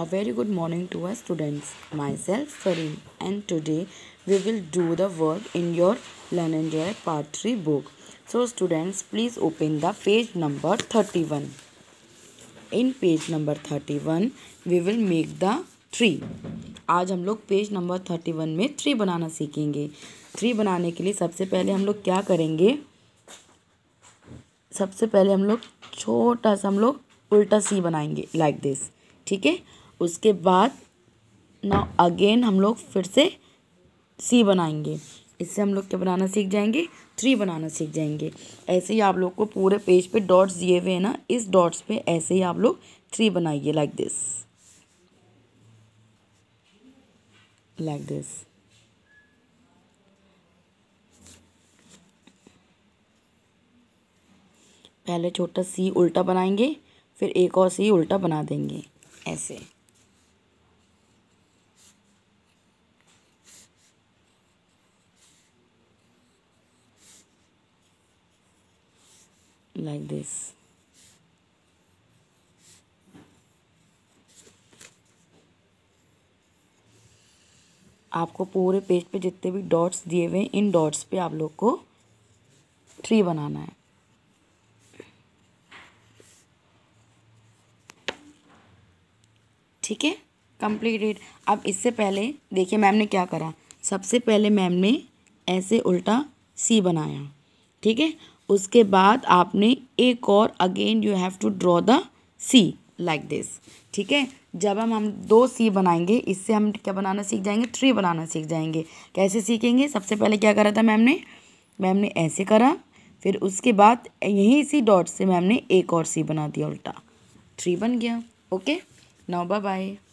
a very good morning to our students. Myself Farim and today we will do the work in your Learn and Enjoy Part 3 book. So students please open the page number 31. In page number 31 we will make the tree आज हम लोग page number thirty one में tree बनाना सीखेंगे tree बनाने के लिए सबसे पहले हम लोग क्या करेंगे सबसे पहले हम लोग छोटा सा हम लोग उल्टा सी बनाएंगे लाइक like दिस ठीक है उसके बाद ना अगेन हम लोग फिर से सी बनाएंगे इससे हम लोग क्या बनाना सीख जाएंगे थ्री बनाना सीख जाएंगे ऐसे ही आप लोग को पूरे पेज पे डॉट्स दिए हुए हैं ना इस डॉट्स पे ऐसे ही आप लोग थ्री बनाइए लाइक दिस लाइक दिस पहले छोटा सी उल्टा बनाएंगे फिर एक और सी उल्टा बना देंगे ऐसे like this. आपको पूरे पेज पे जितने भी डॉट्स दिए हुए हैं इन डॉट्स पे आप लोग को थ्री बनाना है ठीक है कंप्लीटेड अब इससे पहले देखिए मैम ने क्या करा सबसे पहले मैम ने ऐसे उल्टा सी बनाया ठीक है उसके बाद आपने एक और again you have to draw the C like this ठीक है जब हम हम दो सी बनाएंगे इससे हम क्या बनाना सीख जाएंगे ट्री बनाना सीख जाएंगे कैसे सीखेंगे सबसे पहले क्या करा था मैम ने मैम ने ऐसे करा फिर उसके बाद यहीं इसी डॉट से मैम ने एक और सी बना दिया उल्टा थ्री बन गया ओके नौ बाय बाय